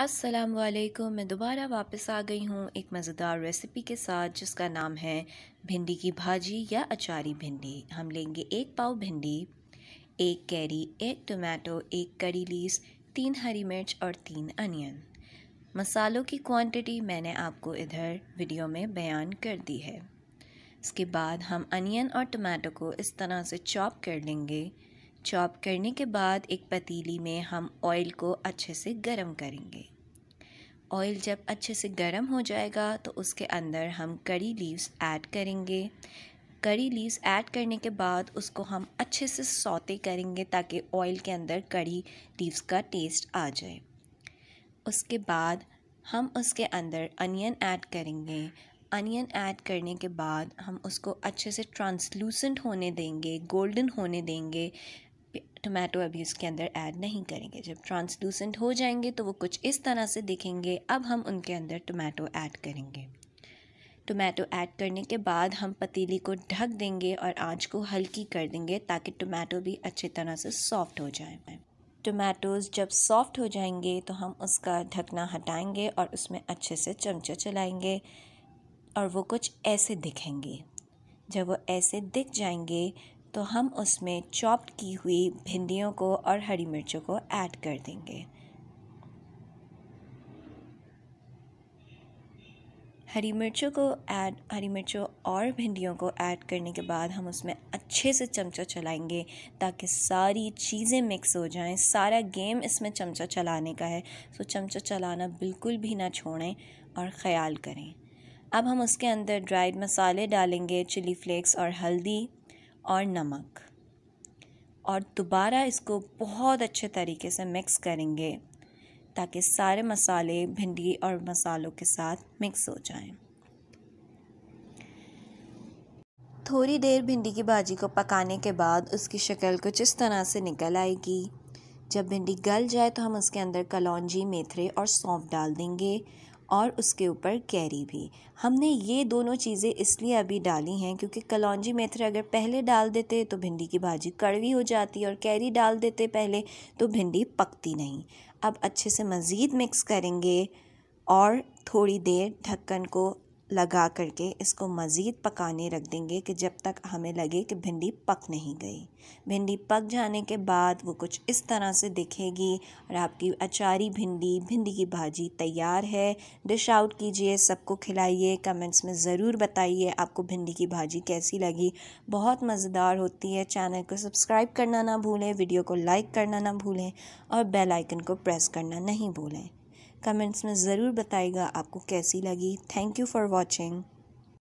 असलकम मैं दोबारा वापस आ गई हूँ एक मज़ेदार रेसिपी के साथ जिसका नाम है भिंडी की भाजी या अचारी भिंडी हम लेंगे एक पाव भिंडी एक कैरी एक टमाटो एक करी लीस तीन हरी मिर्च और तीन अनियन मसालों की क्वांटिटी मैंने आपको इधर वीडियो में बयान कर दी है इसके बाद हम अनियन और टमाटो को इस तरह से चॉप कर लेंगे चॉप करने के बाद एक पतीली में हम ऑयल को अच्छे से गर्म करेंगे ऑयल जब अच्छे से गर्म हो जाएगा तो उसके अंदर हम करी लीव्स ऐड करेंगे करी लीव्स ऐड करने के बाद उसको हम अच्छे से सौते करेंगे ताकि ऑयल के अंदर करी लीव्स का टेस्ट आ जाए उसके बाद हम उसके अंदर अनियन ऐड करेंगे अनियन ऐड करने के बाद हम उसको अच्छे से ट्रांसलूसेंट होने देंगे गोल्डन होने देंगे टोमेटो अभी उसके अंदर ऐड नहीं करेंगे जब ट्रांसलूसेंट हो जाएंगे तो वो कुछ इस तरह से दिखेंगे अब हम उनके अंदर टोमेटो ऐड करेंगे टोमेटो ऐड करने के बाद हम पतीली को ढक देंगे और आंच को हल्की कर देंगे ताकि टोमेटो भी अच्छी तरह से सॉफ्ट हो जाए टोमेटोज़ जब सॉफ्ट हो जाएंगे तो हम उसका ढकना हटाएंगे और उसमें अच्छे से चमचा चलाएंगे और वो कुछ ऐसे दिखेंगे जब वो ऐसे दिख जाएंगे तो हम उसमें चॉप की हुई भिंडियों को और हरी मिर्चों को ऐड कर देंगे हरी मिर्चों को ऐड हरी मिर्चों और भिंडियों को ऐड करने के बाद हम उसमें अच्छे से चमचा चलाएंगे ताकि सारी चीज़ें मिक्स हो जाएं सारा गेम इसमें चमचा चलाने का है सो चमचा चलाना बिल्कुल भी ना छोड़ें और ख़याल करें अब हम उसके अंदर ड्राइड मसाले डालेंगे चिली फ्लेक्स और हल्दी और नमक और दोबारा इसको बहुत अच्छे तरीके से मिक्स करेंगे ताकि सारे मसाले भिंडी और मसालों के साथ मिक्स हो जाएं। थोड़ी देर भिंडी की भाजी को पकाने के बाद उसकी शक्ल कुछ इस तरह से निकल आएगी जब भिंडी गल जाए तो हम उसके अंदर कलौजी मेथरे और सौंफ डाल देंगे और उसके ऊपर कैरी भी हमने ये दोनों चीज़ें इसलिए अभी डाली हैं क्योंकि कलौजी मेथरे अगर पहले डाल देते तो भिंडी की भाजी कड़वी हो जाती और कैरी डाल देते पहले तो भिंडी पकती नहीं अब अच्छे से मज़ीद मिक्स करेंगे और थोड़ी देर ढक्कन को लगा करके इसको मज़ीद पकाने रख देंगे कि जब तक हमें लगे कि भिंडी पक नहीं गई भिंडी पक जाने के बाद वो कुछ इस तरह से दिखेगी और आपकी अचारी भिंडी भिंडी की भाजी तैयार है डिश आउट कीजिए सबको खिलाइए कमेंट्स में ज़रूर बताइए आपको भिंडी की भाजी कैसी लगी बहुत मज़ेदार होती है चैनल को सब्सक्राइब करना ना भूलें वीडियो को लाइक करना ना भूलें और बेलाइकन को प्रेस करना नहीं भूलें कमेंट्स में ज़रूर बताएगा आपको कैसी लगी थैंक यू फॉर वॉचिंग